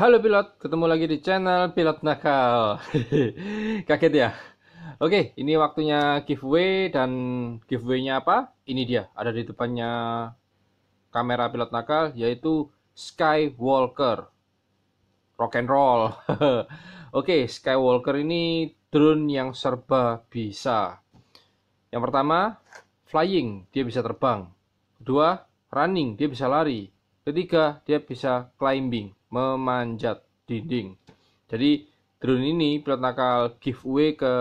Halo pilot, ketemu lagi di channel Pilot Nakal. Kaget ya? Oke, ini waktunya giveaway dan giveaway-nya apa? Ini dia, ada di depannya kamera Pilot Nakal yaitu Skywalker. Rock and roll. Oke, Skywalker ini drone yang serba bisa. Yang pertama, flying, dia bisa terbang. Kedua, running, dia bisa lari. Ketiga, dia bisa climbing memanjat dinding. Jadi drone ini pilot nakal giveaway ke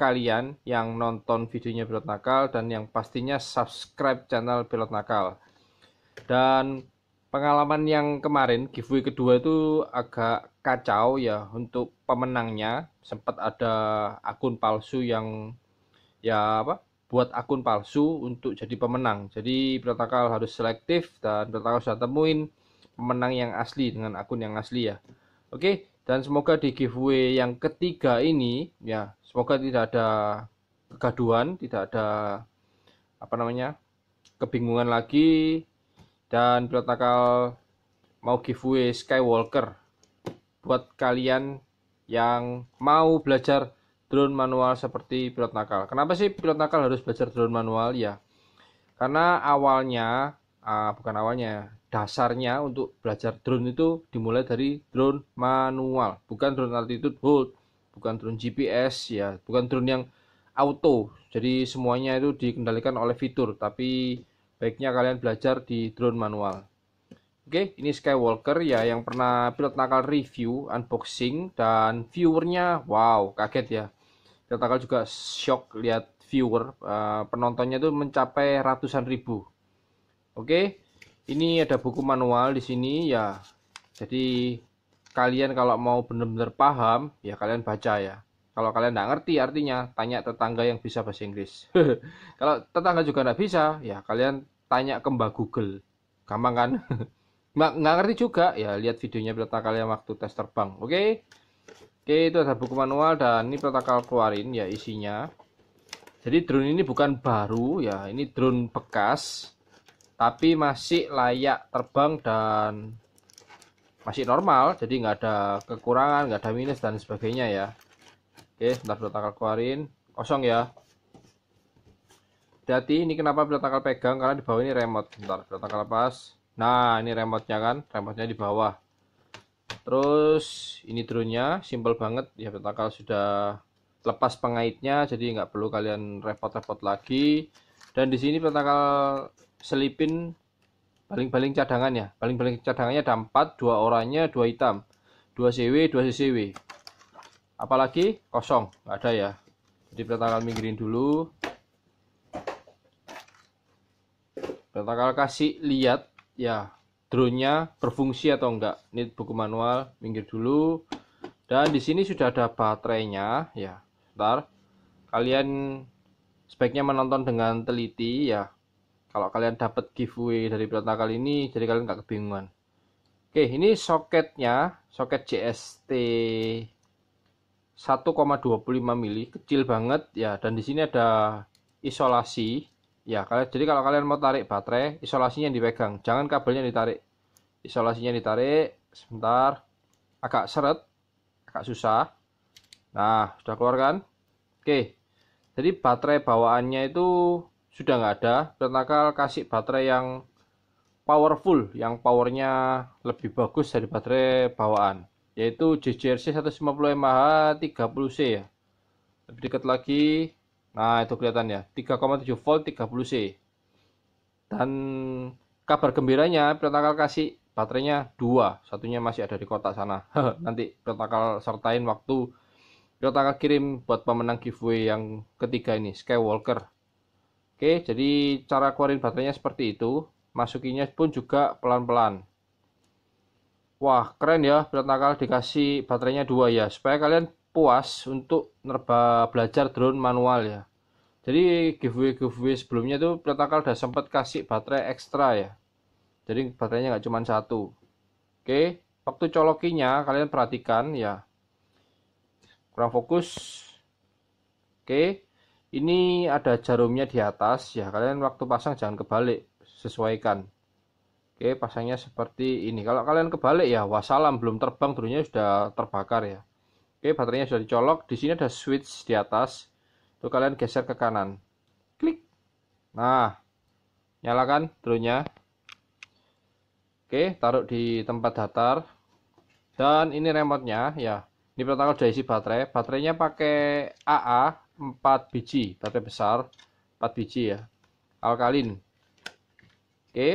kalian yang nonton videonya pilot nakal dan yang pastinya subscribe channel pilot nakal. Dan pengalaman yang kemarin giveaway kedua itu agak kacau ya untuk pemenangnya sempat ada akun palsu yang ya apa buat akun palsu untuk jadi pemenang. Jadi pilot nakal harus selektif dan pilot nakal sudah temuin pemenang yang asli dengan akun yang asli ya. Oke, dan semoga di giveaway yang ketiga ini ya, semoga tidak ada kegaduhan, tidak ada apa namanya? kebingungan lagi dan pilot nakal mau giveaway Skywalker buat kalian yang mau belajar drone manual seperti pilot nakal. Kenapa sih pilot nakal harus belajar drone manual ya? Karena awalnya, uh, bukan awalnya, dasarnya untuk belajar drone itu dimulai dari drone manual, bukan drone altitude hold, bukan drone GPS ya, bukan drone yang auto. Jadi semuanya itu dikendalikan oleh fitur, tapi baiknya kalian belajar di drone manual. Oke, ini Skywalker ya yang pernah pilot nakal review, unboxing dan viewernya wow, kaget ya. Pilot nakal juga shock lihat viewer, eh, penontonnya itu mencapai ratusan ribu. Oke, ini ada buku manual di sini ya jadi kalian kalau mau benar-benar paham ya kalian baca ya kalau kalian nggak ngerti artinya tanya tetangga yang bisa bahasa Inggris kalau tetangga juga nggak bisa ya kalian tanya ke mbak Google gampang kan nggak nggak ngerti juga ya lihat videonya peta kalian waktu tes terbang oke okay? oke okay, itu ada buku manual dan ini peta keluarin ya isinya jadi drone ini bukan baru ya ini drone bekas tapi masih layak terbang dan masih normal jadi nggak ada kekurangan nggak ada minus dan sebagainya ya oke sebentar pilot keluarin kosong ya jadi ini kenapa pilot pegang karena di bawah ini remote sebentar pilot lepas nah ini remote-nya kan remote-nya di bawah terus ini drone-nya simple banget ya pilot sudah lepas pengaitnya jadi nggak perlu kalian repot-repot lagi dan di sini pilot selipin baling-baling paling cadangannya baling-baling cadangannya ada 4 dua oranye dua hitam dua CW dua CCW apalagi kosong nggak ada ya jadi pertanggal minggirin dulu pertanggal kasih lihat ya drone-nya berfungsi atau enggak ini buku manual minggir dulu dan di sini sudah ada baterainya ya ntar kalian sebaiknya menonton dengan teliti ya kalau kalian dapat giveaway dari pilot kali ini jadi kalian nggak kebingungan oke ini soketnya soket JST 1,25 mili kecil banget ya dan di sini ada isolasi ya kalian jadi kalau kalian mau tarik baterai isolasinya yang dipegang jangan kabelnya ditarik isolasinya ditarik sebentar agak seret agak susah nah sudah keluar kan oke jadi baterai bawaannya itu sudah nggak ada Pentakel kasih baterai yang powerful yang powernya lebih bagus dari baterai bawaan yaitu JJRC 150 mAh 30C ya lebih dekat lagi nah itu kelihatannya 3,7 volt 30C dan kabar gembiranya pertakal kasih baterainya dua satunya masih ada di kotak sana nanti pertakal sertain waktu pertakal kirim buat pemenang giveaway yang ketiga ini Skywalker Oke, jadi cara keluarin baterainya seperti itu. Masukinya pun juga pelan-pelan. Wah, keren ya. berat nakal dikasih baterainya dua ya. Supaya kalian puas untuk nerba belajar drone manual ya. Jadi giveaway-giveaway sebelumnya itu pilot nakal udah sempat kasih baterai ekstra ya. Jadi baterainya nggak cuma satu. Oke, waktu colokinya kalian perhatikan ya. Kurang fokus. Oke, ini ada jarumnya di atas ya kalian waktu pasang jangan kebalik sesuaikan oke pasangnya seperti ini kalau kalian kebalik ya wassalam belum terbang dulunya sudah terbakar ya oke baterainya sudah dicolok di sini ada switch di atas itu kalian geser ke kanan klik nah nyalakan dulunya oke taruh di tempat datar dan ini remote nya ya ini pertama udah isi baterai baterainya pakai AA 4 biji baterai besar 4 biji ya alkalin oke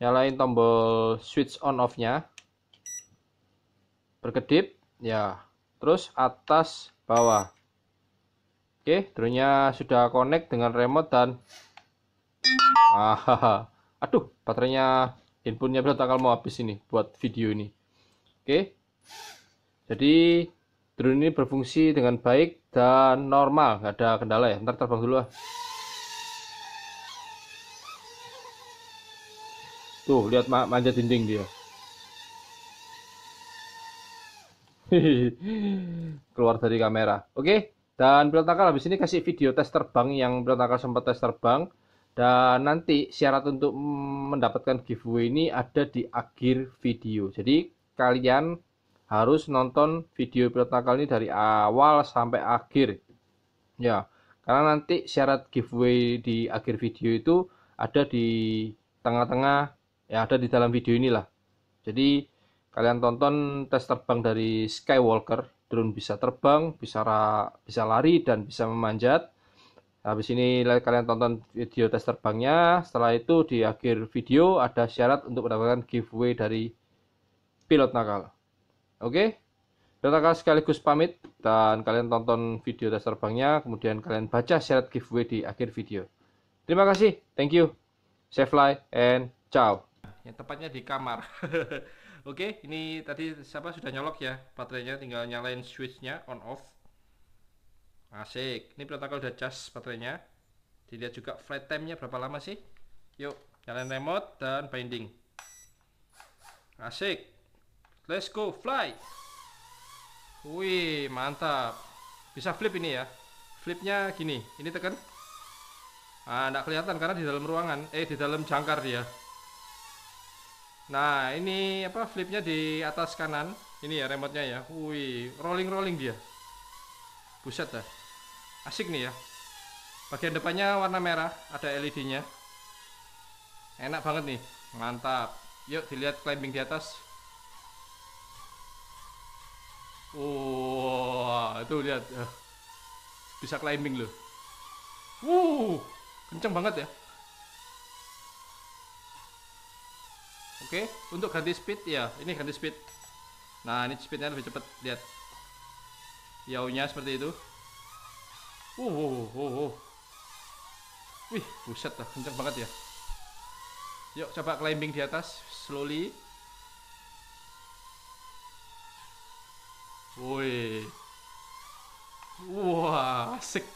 nyalain tombol switch on off nya berkedip ya terus atas bawah oke drone sudah connect dengan remote dan ah, aduh baterainya inputnya berat akal mau habis ini buat video ini oke jadi drone ini berfungsi dengan baik dan normal nggak ada kendala ya ntar terbang dulu ah tuh lihat manja dinding dia keluar dari kamera oke okay? dan pilot nakal habis ini kasih video tes terbang yang pilot nakal sempat tes terbang dan nanti syarat untuk mendapatkan giveaway ini ada di akhir video jadi kalian harus nonton video pilot nakal ini dari awal sampai akhir ya karena nanti syarat giveaway di akhir video itu ada di tengah-tengah ya ada di dalam video inilah jadi kalian tonton tes terbang dari Skywalker drone bisa terbang bisa ra, bisa lari dan bisa memanjat habis ini kalian tonton video tes terbangnya setelah itu di akhir video ada syarat untuk mendapatkan giveaway dari pilot nakal Oke, Dotaka sekaligus pamit dan kalian tonton video dasar banknya, kemudian kalian baca syarat giveaway di akhir video. Terima kasih, thank you, safe fly and ciao. Yang tepatnya di kamar. Oke, ini tadi siapa sudah nyolok ya baterainya, tinggal nyalain switchnya on off. Asik, ini protokol udah charge baterainya. Dilihat juga flight time-nya berapa lama sih? Yuk, nyalain remote dan binding. Asik. Let's go fly. Wih, mantap. Bisa flip ini ya. Flipnya gini, ini tekan. Ah, tidak kelihatan karena di dalam ruangan. Eh, di dalam jangkar dia. Nah, ini apa flipnya di atas kanan. Ini ya remote-nya ya. Wih, rolling-rolling dia. Buset dah. Asik nih ya. Bagian depannya warna merah, ada LED-nya. Enak banget nih. Mantap. Yuk dilihat climbing di atas. Wah, wow, tuh lihat. Ya. Bisa climbing loh. Wuh, kenceng banget ya. Oke, untuk ganti speed ya, ini ganti speed. Nah, ini speednya lebih cepat, lihat. Yaunya seperti itu. Wuh, wuh, wuh, wuh. Wih, buset lah, kenceng banget ya. Yuk, coba climbing di atas, slowly. Woi. Wah, asik.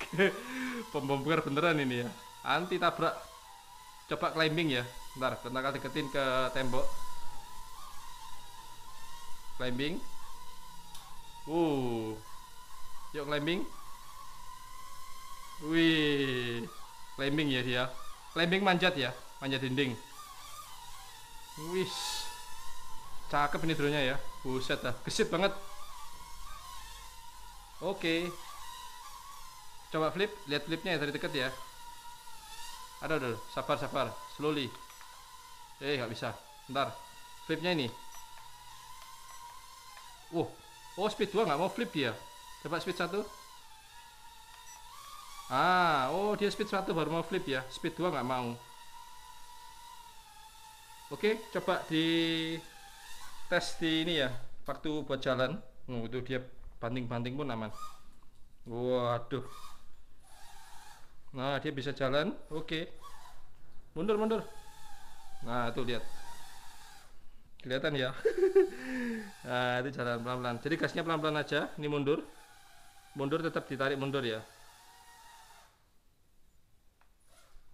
Pembongkar beneran ini ya. Anti tabrak. Coba climbing ya. Ntar, bentar deketin ke tembok. Climbing. Uh. Yuk climbing. Wih. Climbing ya dia. Climbing manjat ya, manjat dinding. Wis. Cakep ini drone ya. Buset dah, gesit banget. Oke. Okay. Coba flip, lihat flipnya ya dari dekat ya. Ada udah, sabar sabar, slowly. Eh nggak bisa, ntar flipnya ini. Uh, oh speed 2 nggak mau flip dia. Coba speed 1 Ah, oh dia speed 1 baru mau flip ya. Speed 2 nggak mau. Oke, coba di tes di ini ya, waktu buat jalan. Oh, itu dia banting-banting pun aman waduh nah dia bisa jalan oke mundur mundur nah itu lihat kelihatan ya nah itu jalan pelan-pelan jadi gasnya pelan-pelan aja ini mundur mundur tetap ditarik mundur ya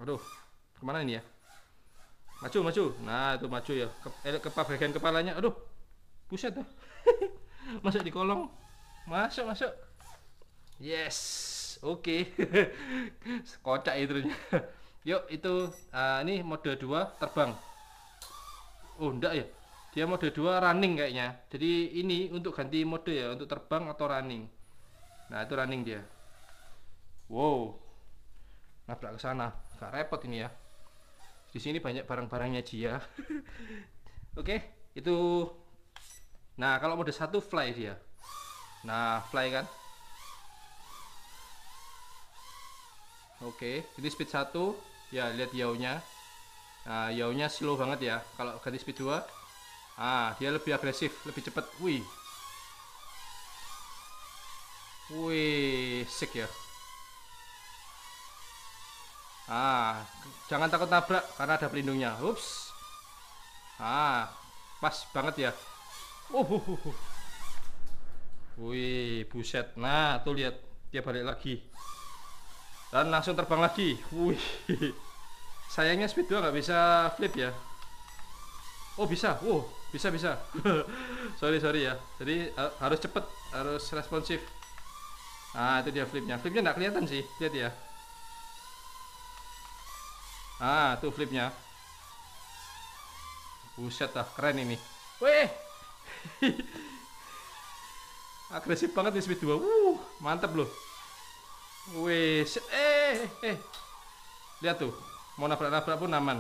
aduh kemana ini ya maju maju nah itu maju ya ke, eh, ke bagian kepalanya aduh Pusat. dah masuk di kolong Masuk, masuk. Yes. Oke. Okay. Kocak itu. Ya Yuk, itu uh, ini mode 2 terbang. Oh, enggak ya. Dia mode 2 running kayaknya. Jadi ini untuk ganti mode ya, untuk terbang atau running. Nah, itu running dia. Wow. Nabrak ke sana. Gak repot ini ya. Di sini banyak barang-barangnya dia. Oke, okay, itu Nah, kalau mode 1 fly dia. Nah, fly kan. Oke, jadi speed 1. Ya, lihat yaunya. Nah, yaunya slow banget ya. Kalau ganti speed 2, ah, dia lebih agresif, lebih cepat. Wih. Wih, sick ya. Ah, jangan takut nabrak karena ada pelindungnya. Ups. Ah, pas banget ya. Uh, uh, uh, uh. Wih, buset. Nah, tuh lihat dia balik lagi. Dan langsung terbang lagi. Wih. Sayangnya speed 2 nggak bisa flip ya. Oh, bisa. Oh, bisa bisa. sorry, sorry ya. Jadi uh, harus cepet, harus responsif. Nah, itu dia flipnya. Flipnya nggak kelihatan sih. Lihat ya. Ah, tuh flipnya. Buset lah, keren ini. Wih. Agresif banget di speed 2. Wuh, mantep loh. Wih, eh, eh, eh, Lihat tuh, mau nabrak-nabrak pun aman.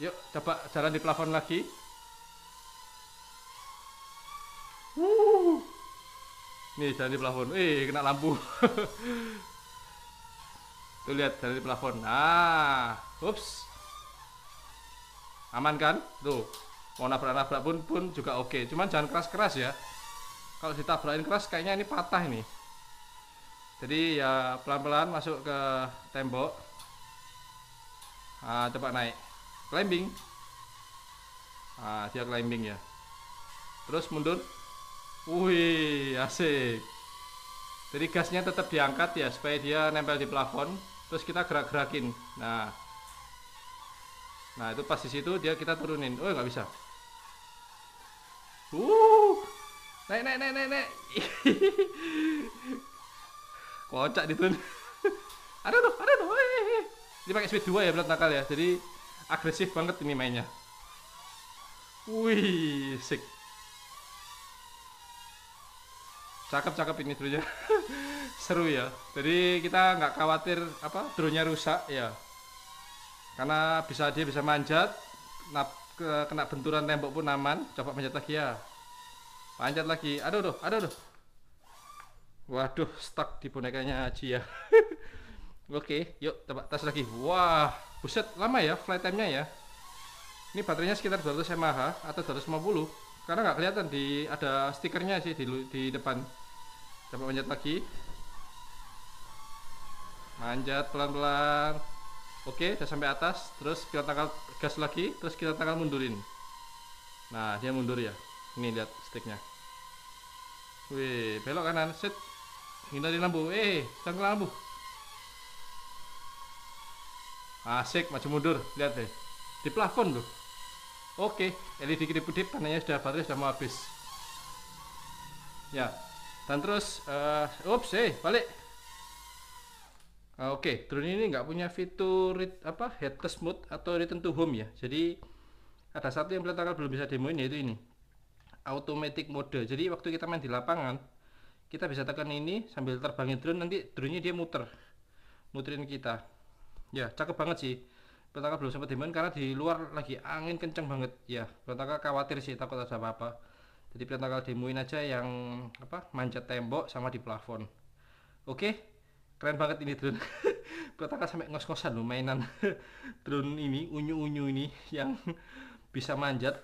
Yuk, coba jalan di plafon lagi. Wuh. Nih, jalan di plafon. Eh, kena lampu. tuh lihat jalan di plafon. Nah, ups. Aman kan? Tuh. Mau nabrak-nabrak pun pun juga oke. Cuman jangan keras-keras ya kalau ditabrakin keras kayaknya ini patah ini jadi ya pelan-pelan masuk ke tembok nah, coba naik climbing nah, dia climbing ya terus mundur wih asik jadi gasnya tetap diangkat ya supaya dia nempel di plafon terus kita gerak-gerakin nah nah itu pas di situ dia kita turunin oh nggak bisa uh Naik, naik, naik, naik, naik. Kocak ditun. ada tuh, ada tuh. Ini pakai speed 2 ya berat nakal ya. Jadi agresif banget ini mainnya. Wih, sick. Cakep-cakep ini drone Seru ya. Jadi kita nggak khawatir apa drone rusak ya. Karena bisa dia bisa manjat, kena benturan tembok pun aman. Coba manjat lagi ya. Panjat lagi. Aduh, aduh, aduh, aduh. Waduh, stuck di bonekanya ya. Oke, yuk coba tes lagi. Wah, buset lama ya flight time-nya ya. Ini baterainya sekitar 200 mAh atau 250. Karena nggak kelihatan di ada stikernya sih di, di depan. Coba manjat lagi. Manjat pelan-pelan. Oke, udah sampai atas. Terus kita tangkal gas lagi, terus kita tangkal mundurin. Nah, dia mundur ya. Ini lihat sticknya. Wih, belok kanan, set. di lampu. Eh, tangkal lampu. Asik, maju mundur. Lihat deh. Di plafon loh. Oke, LED kedip-kedip tandanya sudah baterai sudah mau habis. Ya. Dan terus uh, ups, eh, balik. Oke, okay. drone ini nggak punya fitur apa, apa headless mode atau return to home ya. Jadi ada satu yang belum belum bisa demoin yaitu ini automatic mode jadi waktu kita main di lapangan kita bisa tekan ini sambil terbangin drone nanti drone nya dia muter muterin kita ya cakep banget sih Pertaka belum sempat dimain karena di luar lagi angin kenceng banget ya Pertaka khawatir sih takut ada apa-apa jadi Pertaka demoin aja yang apa manjat tembok sama di plafon oke keren banget ini drone Pertaka sampai ngos-ngosan loh mainan drone ini unyu-unyu ini yang bisa manjat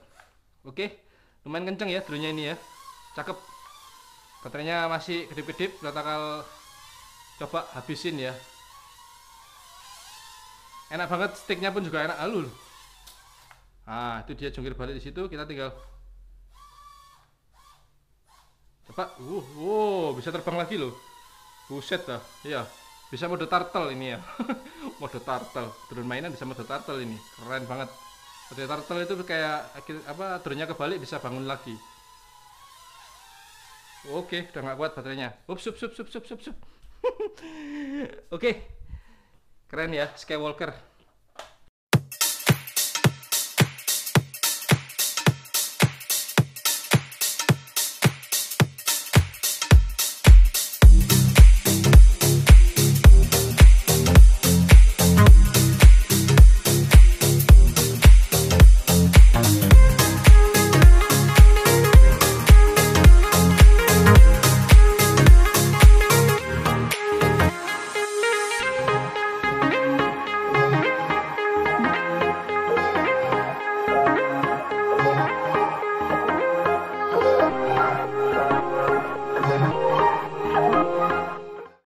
oke lumayan kenceng ya drone ini ya cakep baterainya masih kedip-kedip kita bakal coba habisin ya enak banget sticknya pun juga enak alul nah itu dia jungkir balik di situ kita tinggal coba uh wow, bisa terbang lagi loh buset dah iya bisa mode turtle ini ya mode turtle Turun mainan bisa mode turtle ini keren banget seperti turtle itu kayak apa turunnya kebalik bisa bangun lagi oke udah nggak kuat baterainya ups ups ups ups ups ups oke keren ya Skywalker